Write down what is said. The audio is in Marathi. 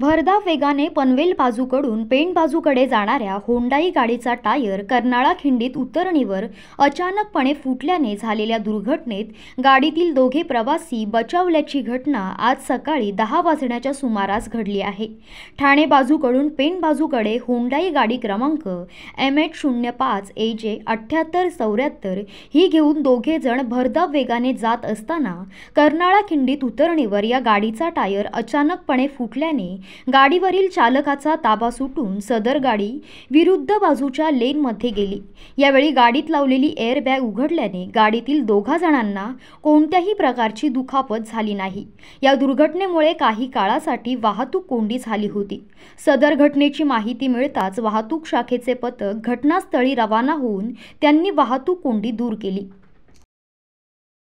भरधाव वेगाने पनवेल बाजूकडून पेन बाजूकडे जाणाऱ्या होंडाई गाडीचा टायर कर्नाळा खिंडीत उतरणीवर अचानकपणे फुटल्याने झालेल्या दुर्घटनेत गाडीतील दोघे प्रवासी बचावल्याची घटना आज सकाळी दहा वाजण्याच्या सुमारास घडली आहे ठाणे बाजूकडून पेन बाजूकडे होंडाई गाडी क्रमांक एम एच शून्य पाच ए जे अठ्ठ्याहत्तर चौऱ्याहत्तर ही घेऊन दोघे जण भरधाव वेगाने जात असताना कर्नाळा खिंडीत उतरणीवर या गाडीचा टायर अचानकपणे फुटल्याने गाडीवरील चालकाचा ताबा सुटून सदर गाडी विरुद्ध बाजूच्या लेनमध्ये गेली यावेळी गाडीत लावलेली एअरबॅग उघडल्याने गाडीतील दोघा जणांना कोणत्याही प्रकारची दुखापत झाली नाही या दुर्घटनेमुळे काही काळासाठी वाहतूक कोंडी झाली होती सदर घटनेची माहिती मिळताच वाहतूक शाखेचे पथक घटनास्थळी रवाना होऊन त्यांनी वाहतूक कोंडी दूर केली